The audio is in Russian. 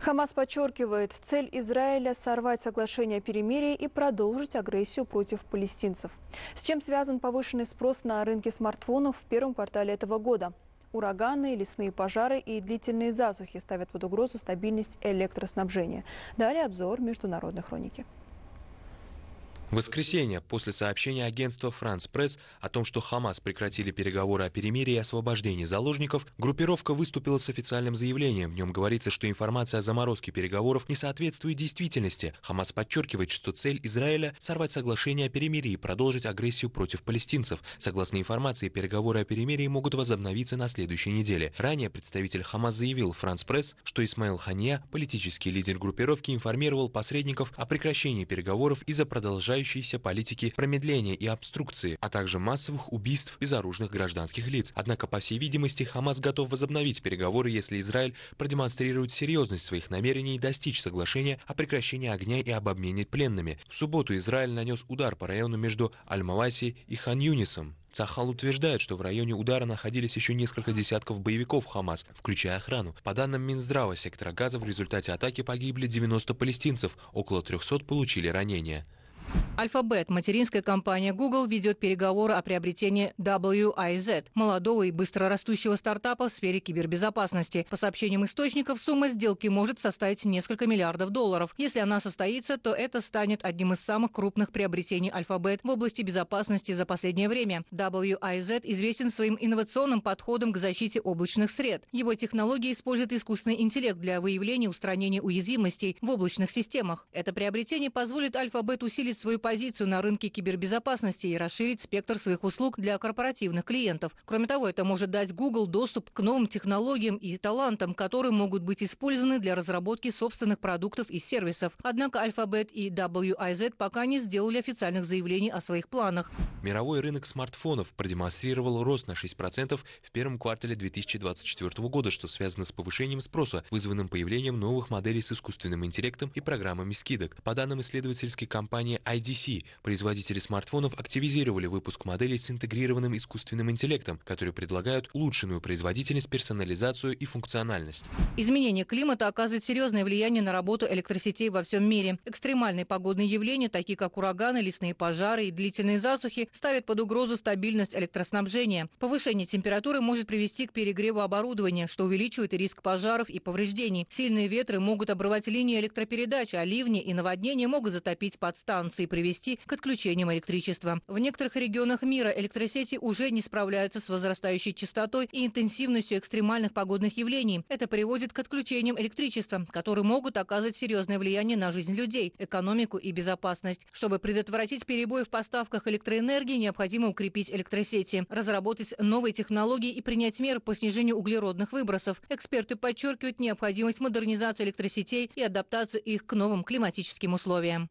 Хамас подчеркивает, цель Израиля – сорвать соглашение о перемирии и продолжить агрессию против палестинцев. С чем связан повышенный спрос на рынке смартфонов в первом квартале этого года? Ураганы, лесные пожары и длительные засухи ставят под угрозу стабильность электроснабжения. Далее обзор международной хроники. В воскресенье, после сообщения агентства «Франс Пресс» о том, что Хамас прекратили переговоры о перемирии и освобождении заложников, группировка выступила с официальным заявлением. В нем говорится, что информация о заморозке переговоров не соответствует действительности. Хамас подчеркивает, что цель Израиля – сорвать соглашение о перемирии и продолжить агрессию против палестинцев. Согласно информации, переговоры о перемирии могут возобновиться на следующей неделе. Ранее представитель Хамас заявил «Франс Пресс», что Исмаил Хания, политический лидер группировки, информировал посредников о прекращении переговоров из-за продолжающейся касающиеся политики промедления и обструкции, а также массовых убийств безоружных гражданских лиц. Однако, по всей видимости, Хамас готов возобновить переговоры, если Израиль продемонстрирует серьезность своих намерений достичь соглашения о прекращении огня и об обмене пленными. В субботу Израиль нанес удар по району между Аль-Маваси и Хан-Юнисом. Цахал утверждает, что в районе удара находились еще несколько десятков боевиков Хамас, включая охрану. По данным Минздрава сектора Газа, в результате атаки погибли 90 палестинцев, около 300 получили ранения. Alphabet, материнская компания Google, ведет переговоры о приобретении WIZ, молодого и быстро растущего стартапа в сфере кибербезопасности. По сообщениям источников, сумма сделки может составить несколько миллиардов долларов. Если она состоится, то это станет одним из самых крупных приобретений Alphabet в области безопасности за последнее время. WIZ известен своим инновационным подходом к защите облачных сред. Его технологии используют искусственный интеллект для выявления и устранения уязвимостей в облачных системах. Это приобретение позволит Alphabet усилить свою поддержку позицию на рынке кибербезопасности и расширить спектр своих услуг для корпоративных клиентов. Кроме того, это может дать Google доступ к новым технологиям и талантам, которые могут быть использованы для разработки собственных продуктов и сервисов. Однако Alphabet и WIZ пока не сделали официальных заявлений о своих планах. Мировой рынок смартфонов продемонстрировал рост на 6% в первом квартале 2024 года, что связано с повышением спроса, вызванным появлением новых моделей с искусственным интеллектом и программами скидок. По данным исследовательской компании IDC, HTC. Производители смартфонов активизировали выпуск моделей с интегрированным искусственным интеллектом, которые предлагают улучшенную производительность, персонализацию и функциональность. Изменение климата оказывает серьезное влияние на работу электросетей во всем мире. Экстремальные погодные явления, такие как ураганы, лесные пожары и длительные засухи, ставят под угрозу стабильность электроснабжения. Повышение температуры может привести к перегреву оборудования, что увеличивает риск пожаров и повреждений. Сильные ветры могут обрывать линии электропередач, а ливни и наводнения могут затопить подстанции при привести к отключениям электричества. В некоторых регионах мира электросети уже не справляются с возрастающей частотой и интенсивностью экстремальных погодных явлений. Это приводит к отключениям электричества, которые могут оказывать серьезное влияние на жизнь людей, экономику и безопасность. Чтобы предотвратить перебои в поставках электроэнергии, необходимо укрепить электросети, разработать новые технологии и принять меры по снижению углеродных выбросов. Эксперты подчеркивают необходимость модернизации электросетей и адаптации их к новым климатическим условиям.